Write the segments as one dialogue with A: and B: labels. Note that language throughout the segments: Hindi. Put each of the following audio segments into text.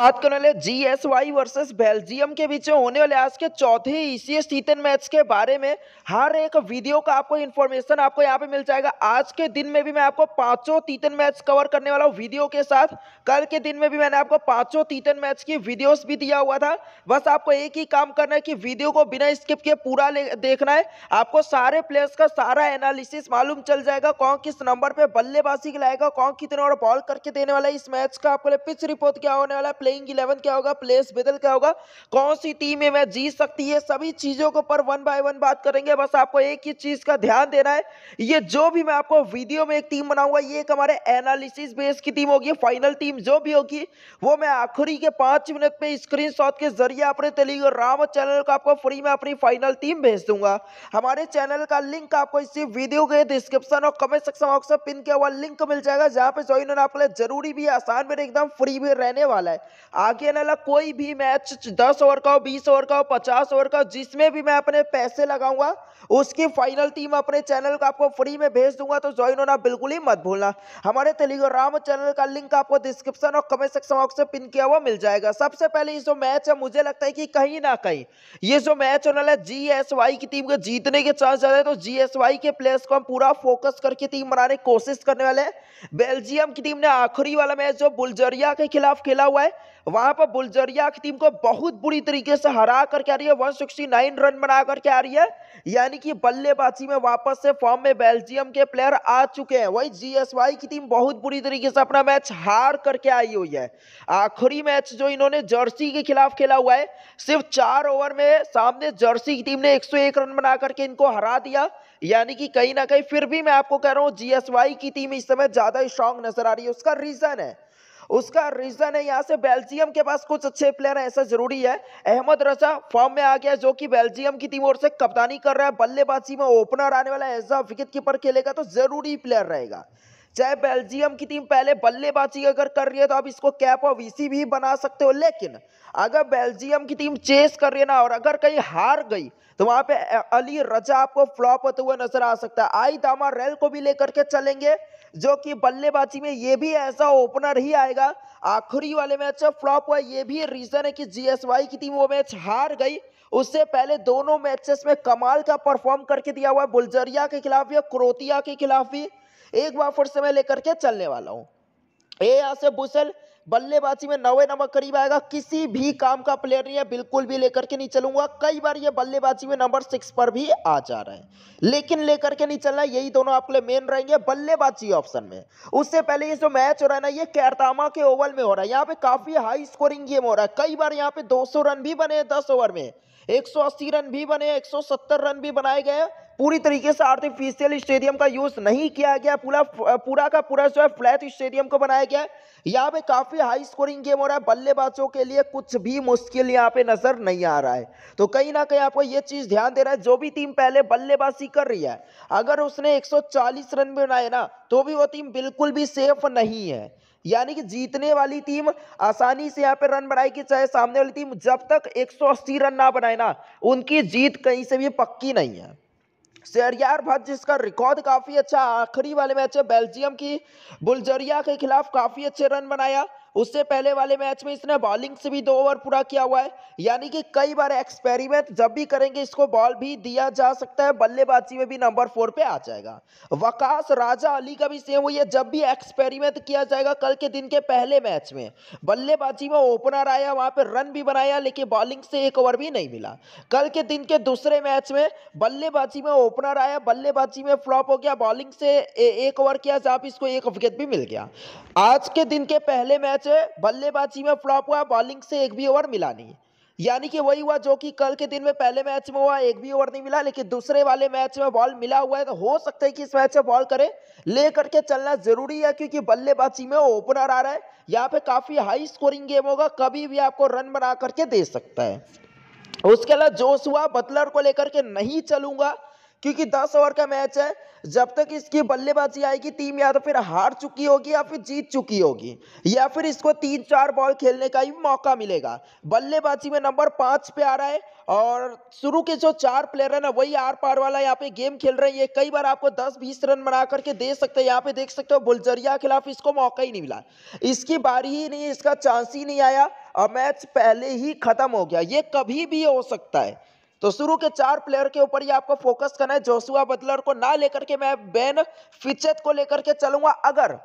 A: बात करने वाले G S Y versus Belgium के बीच में होने वाले आज के चौथे ईसीएस टीतन मैच के बारे में हर एक वीडियो का आपको इन्फॉर्मेशन आपको यहाँ पे मिल जाएगा आज के दिन में भी मैं आपको पांचों टीतन मैच कवर करने वाला हूँ वीडियो के साथ कल के दिन में भी मैंने आपको पांचों टीतन मैच की वीडियोस भी दिया हुआ था बस आपको एक ही काम करना है कि वीडियो को बिना स्किप के पूरा देखना है आपको सारे प्लेयर्स का सारा एनालिसिस मालूम चल जाएगा कौन किस नंबर पर बल्लेबाजी लाएगा कौन कितने और बॉल करके देने वाला है इस मैच का आपको पिच रिपोर्ट क्या होने वाला है प्लेइंग इलेवन क्या होगा प्लेस बदल क्या होगा कौन सी टीम ये मैं जीत सकती है सभी चीजों को पर वन बाय वन बात करेंगे बस आपको एक ही चीज का ध्यान देना है ये जो भी मैं आपको वीडियो में एक टीम बनाऊंगा ये एक हमारे एनालिसिस बेस की टीम होगी फाइनल टीम जो भी होगी वो मैं आखिरी के पांच मिनट में स्क्रीन के जरिए अपने टेलीग्राम चैनल को आपको फ्री में अपनी फाइनल टीम भेज दूंगा हमारे चैनल का लिंक आपको इसी वीडियो के डिस्क्रिप्शन और कमेंट सेक्शन बॉक्स में पिन किया हुआ लिंक मिल जाएगा जहां पे ज्वाइन होना आपके लिए जरूरी भी आसान भी एकदम फ्री भी रहने वाला है आगे ना कोई भी मैच दस ओवर का हो बीस ओवर का हो पचास ओवर का हो जिसमें भी मैं अपने पैसे लगाऊंगा उसकी फाइनल टीम अपने चैनल को आपको फ्री में भेज दूंगा तो ज्वाइन होना बिल्कुल ही मत भूलना हमारे तेलीग्राम चैनल का लिंक आपको डिस्क्रिप्शन और कमेंट सेक्शन बॉक्स से पिन किया हुआ मिल जाएगा सबसे पहले ये जो मैच है मुझे लगता है कि कहीं ना कहीं ये जो मैच होने वाला है जी एस वाई की टीम को जीतने के चांस ज्यादा है तो जी एस वाई के प्लेयर्स को हम पूरा फोकस करके टीम बनाने की कोशिश करने वाले हैं बेल्जियम की टीम ने आखिरी वाला मैच जो बुल्जेरिया के खिलाफ खेला हुआ है वहां पर बुलजरिया की टीम को बहुत बुरी तरीके से हरा करके आ रही है 169 रन बना करके आ रही है यानी कि बल्लेबाजी में वापस से फॉर्म में बेल्जियम के प्लेयर आ चुके हैं वही जीएसवाई की टीम बहुत बुरी तरीके से अपना मैच हार करके आई हुई है आखिरी मैच जो इन्होंने जर्सी के खिलाफ खेला हुआ है सिर्फ चार ओवर में सामने जर्सी की टीम ने एक रन बना करके इनको हरा दिया यानी कि कहीं ना कहीं फिर भी मैं आपको कह रहा हूँ जीएसवाई की टीम इस समय ज्यादा स्ट्रांग नजर आ रही है उसका रीजन है उसका रीजन है यहाँ से बेल्जियम के पास कुछ अच्छे प्लेयर है ऐसा जरूरी है अहमद रजा फॉर्म में आ गया जो कि बेल्जियम की टीम और से कप्तानी कर रहा है बल्लेबाजी में ओपनर आने वाला है ऐसा विकेट कीपर खेलेगा तो जरूरी प्लेयर रहेगा चाहे बेल्जियम की टीम पहले बल्लेबाजी अगर कर रही है तो आप इसको कैप और वीसी भी बना सकते हो लेकिन अगर बेल्जियम की टीम चेस कर रही है ना और अगर कहीं हार गई तो वहां पे अली रजा आपको फ्लॉप होते हुए नजर आ सकता है आई दामा रेल को भी लेकर के चलेंगे जो कि बल्लेबाजी में ये भी ऐसा ओपनर ही आएगा आखिरी वाले मैच फ्लॉप हुआ ये भी रीजन है कि जीएसवाई की टीम वो मैच हार गई उससे पहले दोनों मैचेस में कमाल का परफॉर्म करके दिया हुआ है बुल्जरिया के खिलाफ भी क्रोतिया के खिलाफ भी एक बार फिर से मैं लेकर के चलने वाला हूँ ए आसिफ बुसल बल्लेबाजी में नवे नंबर करीब आएगा किसी भी काम का प्लेयर नहीं है बिल्कुल भी लेकर के नहीं चलूंगा कई बार ये बल्लेबाजी में नंबर सिक्स पर भी आ जा रहा है लेकिन लेकर के नहीं चलना यही दोनों आपके लिए मेन रहेंगे बल्लेबाजी ऑप्शन में उससे पहले ये जो मैच हो रहा है ना ये कैरतामा के ओवर में हो रहा है यहाँ पे काफी हाई स्कोरिंग गेम हो रहा है कई बार यहाँ पे दो रन भी बने हैं दस ओवर में 180 रन भी बने 170 रन भी बनाए गए पूरी तरीके से आर्टिफिशियल स्टेडियम का यूज नहीं किया गया पूरा पूरा का पूरा जो है फ्लैट स्टेडियम को बनाया गया है यहाँ पे काफी हाई स्कोरिंग गेम हो रहा है बल्लेबाजों के लिए कुछ भी मुश्किल यहाँ पे नजर नहीं आ रहा है तो कहीं ना कहीं आपको ये चीज ध्यान देना है जो भी टीम पहले बल्लेबाजी कर रही है अगर उसने एक रन भी बनाए ना तो भी वो टीम बिल्कुल भी सेफ नहीं है यानी कि जीतने वाली टीम आसानी से यहाँ पे रन बनाएगी चाहे सामने वाली टीम जब तक 180 रन ना बनाए ना उनकी जीत कहीं से भी पक्की नहीं है शेरियार भट्ट जिसका रिकॉर्ड काफ़ी अच्छा आखिरी वाले मैच है बेल्जियम की बुल्जरिया के खिलाफ काफ़ी अच्छे रन बनाया उससे पहले वाले मैच में इसने बॉलिंग से भी दो ओवर पूरा किया हुआ है यानी कि कई बार एक्सपेरिमेंट जब भी करेंगे इसको बॉल भी दिया जा सकता है बल्लेबाजी में भी नंबर फोर पे आ जाएगा वकास राजा अली का भी सेम हुई है जब भी एक्सपेरिमेंट किया जाएगा कल के दिन के पहले मैच में बल्लेबाजी में ओपनर आया वहां पर रन भी बनाया लेकिन बॉलिंग से एक ओवर भी नहीं मिला कल के दिन के दूसरे मैच में बल्लेबाजी में ओपनर आया बल्लेबाजी में फ्लॉप हो गया बॉलिंग से एक ओवर किया जहां इसको एक विकेट भी मिल गया आज के दिन के पहले मैच मैच बल्लेबाजी में फ्लॉप हुआ बॉलिंग से एक भी ओवर मिला नहीं यानी कि वही हुआ जो कि कल के दिन में पहले मैच में हुआ एक भी ओवर नहीं मिला लेकिन दूसरे वाले मैच में बॉल मिला हुआ है तो हो सकता है कि इस मैच में बॉल करे ले करके चलना जरूरी है क्योंकि बल्लेबाजी में ओपनर आ रहा है यहाँ पे काफी हाई स्कोरिंग गेम होगा कभी भी आपको रन बना करके दे सकता है उसके अलावा जोश हुआ बतलर को लेकर के नहीं चलूंगा क्योंकि दस ओवर का मैच है जब तक इसकी बल्लेबाजी आएगी टीम या तो फिर हार चुकी होगी या फिर जीत चुकी होगी या फिर इसको तीन चार बॉल खेलने का ही मौका मिलेगा बल्लेबाजी में नंबर पांच पे आ रहा है और शुरू के जो चार प्लेयर है ना वही आर पार वाला यहाँ पे गेम खेल रहे हैं ये कई बार आपको 10-20 रन बना करके दे सकते हैं यहाँ पे देख सकते हो बुल्जरिया के खिलाफ इसको मौका ही नहीं मिला इसकी बारी ही नहीं इसका चांस ही नहीं आया और मैच पहले ही खत्म हो गया ये कभी भी हो सकता है तो शुरू के चार प्लेयर के ऊपर ही आपको फोकस करना है जोसुआ बदलर को ना लेकर के मैं बेन फिचेत को लेकर के चलूंगा अगर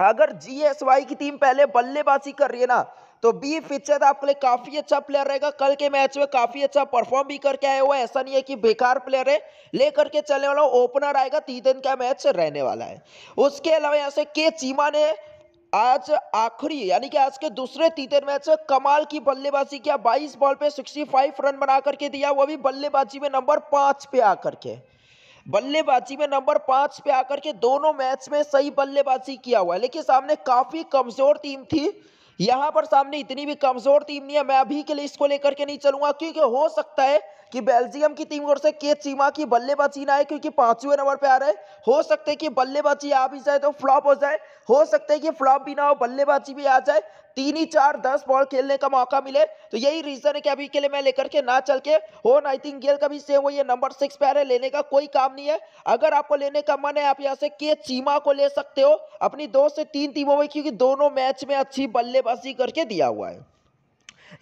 A: अगर जीएसवाई की टीम पहले बल्लेबाजी कर रही है ना तो बी फिचेत आपके लिए काफी अच्छा प्लेयर रहेगा कल के मैच में काफी अच्छा परफॉर्म भी करके आया हुआ ऐसा नहीं है कि बेकार प्लेयर है लेकर के चलने वाला ओपनर आएगा तीन दिन का मैच रहने वाला है उसके अलावा यहाँ से के चीमा ने आज आखिरी यानी कि आज के दूसरे तीतर मैच कमाल की बल्लेबाजी किया 22 बॉल पे 65 रन बना करके दिया वो भी बल्लेबाजी में नंबर पाँच पे आकर के बल्लेबाजी में नंबर पाँच पे आकर के दोनों मैच में सही बल्लेबाजी किया हुआ है लेकिन सामने काफ़ी कमज़ोर टीम थी यहाँ पर सामने इतनी भी कमज़ोर टीम नहीं है मैं अभी के लिए इसको लेकर के नहीं चलूंगा क्योंकि हो सकता है कि बेल्जियम की टीम ओर से के चीमा की बल्लेबाजी ना है क्योंकि पांचवें नंबर पे आ रहे हो सकते है कि बल्लेबाजी आ भी जाए तो फ्लॉप हो जाए हो सकते है कि फ्लॉप भी ना हो बल्लेबाजी भी आ जाए तीन ही चार दस बॉल खेलने का मौका मिले तो यही रीजन है कि अभी के लिए मैं लेकर के ना चल के हो नाइथिंग गेल का भी सेम हो ये नंबर सिक्स पे है लेने का कोई काम नहीं है अगर आपको लेने का मन है आप यहाँ से के चीमा को ले सकते हो अपनी दो से तीन टीमों में क्योंकि दोनों मैच में अच्छी बल्लेबाजी करके दिया हुआ है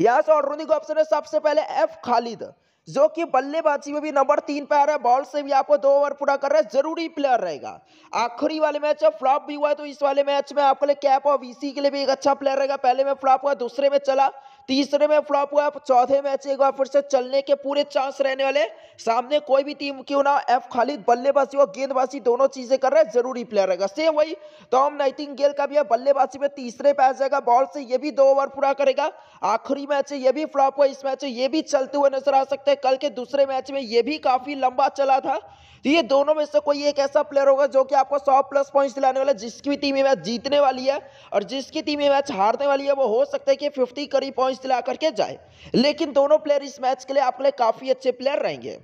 A: यहाँ से और रोनी को ऑप्शन है सबसे पहले एफ खालिद जो कि बल्लेबाजी में भी नंबर तीन पे आ रहा है बॉल से भी आपको दो ओवर पूरा कर रहा है जरूरी प्लेयर रहेगा आखिरी वाले मैच में फ्लॉप भी हुआ है तो इस वाले मैच में आपके लिए कैप और वीसी के लिए भी एक अच्छा प्लेयर रहेगा पहले में फ्लॉप हुआ दूसरे में चला तीसरे में फ्लॉप हुआ चौथे मैच एक बार फिर से चलने के पूरे चांस रहने वाले सामने कोई भी टीम क्यों ना एफ खालिद बल्लेबाजी और गेंदबाजी दोनों चीजें कर रहे हैं जरूरी प्लेयर रहेगा सेम वही टॉम नाइटिंग गेल का भी है बल्लेबाजी में तीसरे पे आ जाएगा बॉल से ये भी दो ओवर पूरा करेगा आखिरी मैच ये भी फ्लॉप हुआ इस मैच ये भी चलते हुए नजर आ सकते हैं कल के दूसरे मैच में ये भी काफी लंबा चला था तो ये दोनों में से कोई एक ऐसा प्लेयर होगा जो कि आपको सौ प्लस पॉइंट्स दिलाने वाला जिसकी टीम ये मैच जीतने वाली है और जिसकी टीम ये मैच हारने वाली है वो हो सकता है कि फिफ्टी करीब पॉइंट्स इस्तेला करके जाए लेकिन दोनों प्लेयर इस मैच के लिए आपके लिए काफ़ी अच्छे प्लेयर रहेंगे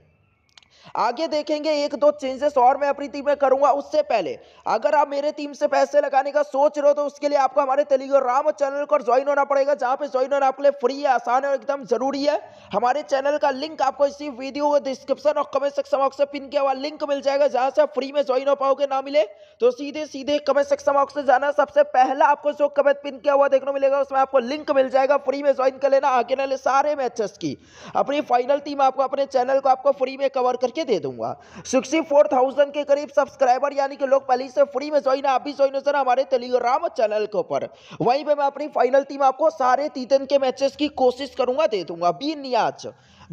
A: आगे देखेंगे एक दो चेंजेस और मैं अपनी टीम में करूंगा उससे पहले अगर आप मेरे टीम से पैसे लगाने का सोच रहे हो तो उसके लिए आपको हमारे टेलीग्राम चैनल को ज्वाइन होना पड़ेगा जहां पे ज्वाइन होना आपके लिए फ्री है आसान है और एकदम जरूरी है हमारे चैनल का लिंक आपको इसी वीडियो को डिस्क्रिप्शन और कमेंट सेक्शन बॉक्स से पिन किया हुआ लिंक मिल जाएगा जहां से फ्री में ज्वाइन हो पाओगे ना मिले तो सीधे सीधे कमेंट सेक्शन बॉक्स से जाना सबसे पहला आपको जो कमेंट पिन किया हुआ देखने मिलेगा उसमें आपको लिंक मिल जाएगा फ्री में ज्वाइन कर लेना आगे ना सारे मैचेस की अपनी फाइनल टीम आपको अपने चैनल को आपको फ्री में कवर करके के दे दूंगा सिक्सटी फोर थाउजेंड के करीब सब्सक्राइबर यानी कि लोग पहले से फ्री में ज्वाइन आप भी ज्वाइन हो सर हमारे टेलीग्राम चैनल के ऊपर वहीं पर मैं अपनी फाइनल टीम आपको सारे तीतन के मैचेस की कोशिश करूंगा दे दूंगा बी नियाज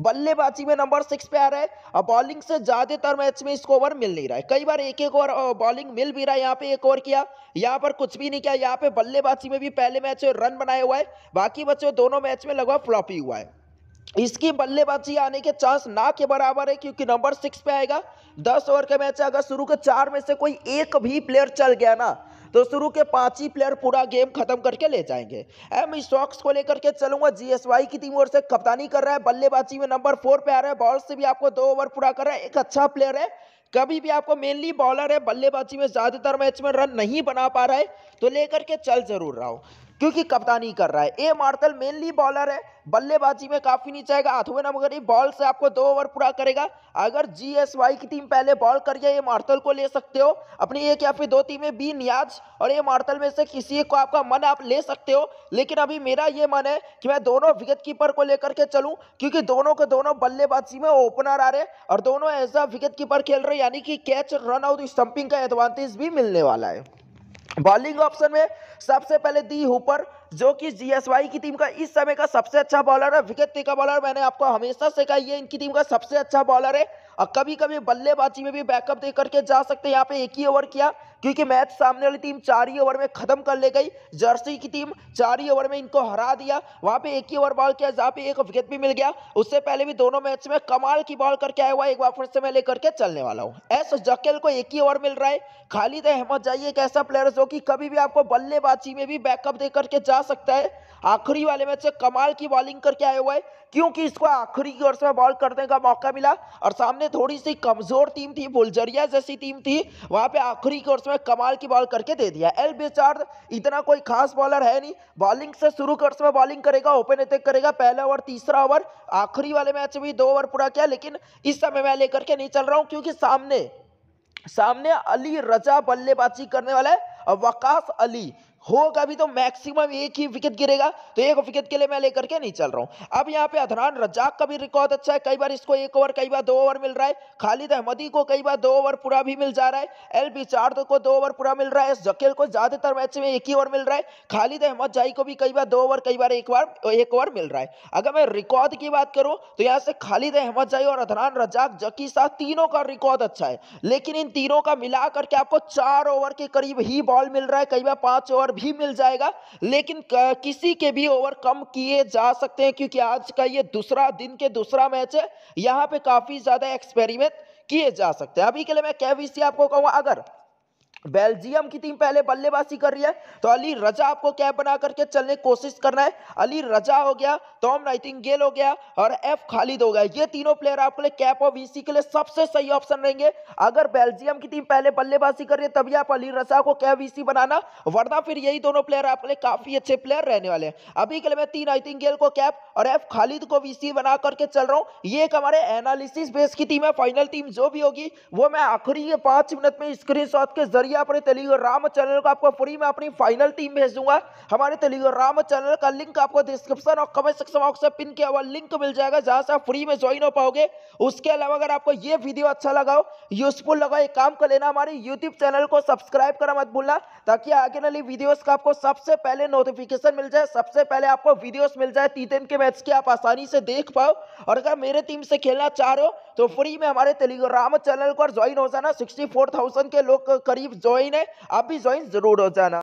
A: बल्लेबाजी में नंबर सिक्स पे आ रहा है और बॉलिंग से ज्यादातर मैच में इसको ओवर मिल नहीं रहा है कई बार एक एक ओवर बॉलिंग मिल भी रहा है यहाँ पे एक ओवर किया यहाँ पर कुछ भी नहीं किया यहाँ पे बल्लेबाजी में भी पहले मैच में रन बनाया हुआ है बाकी बच्चों दोनों मैच में लगभग फ्लॉपी हुआ है इसकी बल्लेबाजी आने के चांस ना के बराबर है क्योंकि नंबर सिक्स पे आएगा दस ओवर के मैच अगर शुरू के चार में से कोई एक भी प्लेयर चल गया ना तो शुरू के पांच ही प्लेयर पूरा गेम खत्म करके ले जाएंगे एम स्टॉक्स को लेकर के चलूंगा जीएसवाई की टीम ओर से कप्तानी कर रहा है बल्लेबाजी में नंबर फोर पे आ रहा है बॉल से भी आपको दो ओवर पूरा कर रहा है एक अच्छा प्लेयर है कभी भी आपको मेनली बॉलर है बल्लेबाजी में ज़्यादातर मैच में रन नहीं बना पा रहा है तो लेकर के चल जरूर रहा हूँ क्योंकि कप्तानी कर रहा है ए मार्तल मेनली बॉलर है बल्लेबाजी में काफी नीचे आएगा अथवे मगर ये बॉल से आपको दो ओवर पूरा करेगा अगर जीएसवाई की टीम पहले बॉल करिए ए मार्तल को ले सकते हो अपनी एक या फिर दो टीमें बी नियाज और ए मार्तल में से किसी को आपका मन आप ले सकते हो लेकिन अभी मेरा ये मन है कि मैं दोनों विकेट कीपर को लेकर के चलूँ क्योंकि दोनों के दोनों बल्लेबाजी में ओपनर आ रहे और दोनों ऐसा विकेट कीपर खेल रहे यानी कि कैच रन आउट स्टम्पिंग का एडवांटेज भी मिलने वाला है बॉलिंग ऑप्शन में सबसे पहले दी हूपर जो कि जीएसवाई की टीम का इस समय का सबसे अच्छा बॉलर है विकेट टीका बॉलर मैंने आपको हमेशा से कहा ये इनकी टीम का सबसे अच्छा बॉलर है और कभी कभी बल्लेबाजी में भी बैकअप दे करके जा सकते हैं यहाँ पे एक ही ओवर किया क्योंकि मैच सामने वाली टीम चार ही ओवर में खत्म कर ले गई जर्सी की टीम चार ही ओवर में इनको हरा दिया वहाँ पे एक ही ओवर बॉल किया जहाँ पे एक विकेट भी मिल गया उससे पहले भी दोनों मैच में कमाल की बॉल करके आया हुआ एक बार फिर से मैं लेकर के चलने वाला हूँ एस जकेल को एक ही ओवर मिल रहा है खालिद अहमद जाइए एक ऐसा प्लेयर जो कि कभी भी आपको बल्लेबाजी में भी बैकअप दे करके जा सकता है आखिरी वाले मैच से कमाल की बॉलिंग करके आया हुआ है क्योंकि इसको आखिरी की ओर से बॉल करने का मौका मिला और सामने थोड़ी सी कमजोर टीम थी बुलजरिया जैसी टीम थी वहां पे आखिरी की ओर से कमाल की बॉल करके दे दिया एल बेचार्ज इतना कोई खास बॉलर है नहीं बॉलिंग से शुरू कर समय बॉलिंग करेगा ओपन अटैक करेगा पहला ओवर तीसरा ओवर आखिरी वाले मैच भी दो ओवर पूरा किया लेकिन इस समय मैं लेकर के नहीं चल रहा हूँ क्योंकि सामने सामने अली रजा बल्लेबाजी करने वाला है वकास अली होगा भी तो मैक्सिमम एक ही विकेट गिरेगा तो एक विकेट के लिए मैं लेकर के नहीं चल रहा हूं अब यहाँ पे अधरान रजाक का भी रिकॉर्ड अच्छा है कई बार इसको एक ओवर कई बार दो ओवर मिल रहा है खालिद अहमदी को कई बार दो ओवर पूरा भी मिल जा रहा है एल बी चार्द को दो ओवर पूरा मिल रहा है जकेल को ज़्यादातर मैच में एक ही ओवर मिल रहा है खालिद अहमद जाई को भी कई बार दो ओवर कई बार एक बार एक ओवर मिल रहा है अगर मैं रिकॉर्ड की बात करूँ तो यहाँ से खालिद अहमद जाई और अधरान रजाक जकी शाह तीनों का रिकॉर्ड अच्छा है लेकिन इन तीनों का मिला करके आपको चार ओवर के करीब ही बॉल मिल रहा है कई बार पांच ओवर भी मिल जाएगा लेकिन किसी के भी ओवर कम किए जा सकते हैं क्योंकि आज का ये दूसरा दिन के दूसरा मैच है यहाँ पे काफ़ी ज़्यादा एक्सपेरिमेंट किए जा सकते हैं अभी के लिए मैं क्या आपको कहूँगा अगर बेल्जियम की टीम पहले बल्लेबाजी कर रही है तो अली रजा आपको कैप बना करके चलने की कोशिश करना है अली रजा हो गया टॉम नाइटिंगेल हो गया और एफ खालिद हो गया ये तीनों प्लेयर आपके लिए कैप और वीसी के लिए सबसे सही ऑप्शन रहेंगे अगर बेल्जियम की टीम पहले बल्लेबाजी कर रही है तभी आप अली रजा को कैप वीसी बनाना वरना फिर यही दोनों प्लेयर आपके लिए काफी अच्छे प्लेयर रहने वाले हैं अभी के लिए मैं तीन नाइटिंगेल को कैप और एफ खालिद को वीसी बना करके चल रहा हूँ ये एक हमारे एनालिसिस बेस की टीम है फाइनल टीम जो भी होगी वो मैं आखिरी पांच मिनट में स्क्रीन के जरिए आइए अपने राम चैनल को आपको फ्री में अपनी फाइनल टीम भेज दूंगा हमारे राम चैनल का लिंक आपको डिस्क्रिप्शन और कमेंट सेक्शन बॉक्स से पिन किया हुआ लिंक मिल जाएगा जहां से आप फ्री में ज्वाइन हो पाओगे उसके अलावा अगर आपको ये वीडियो अच्छा लगा हो यूजफुल लगा एक काम कर लेना हमारे यूट्यूब चैनल को सब्सक्राइब करना मत भूलना ताकि आगे नली वीडियोज का आपको सबसे पहले नोटिफिकेशन मिल जाए सबसे पहले आपको वीडियोस मिल जाए तीन टेन के मैच की आप आसानी से देख पाओ और अगर मेरे टीम से खेलना चाह रहे हो तो फ्री में हमारे राम चैनल को ज्वाइन हो जाना सिक्सटी के लोग करीब join है आप भी ज्वाइन जरूर हो जाना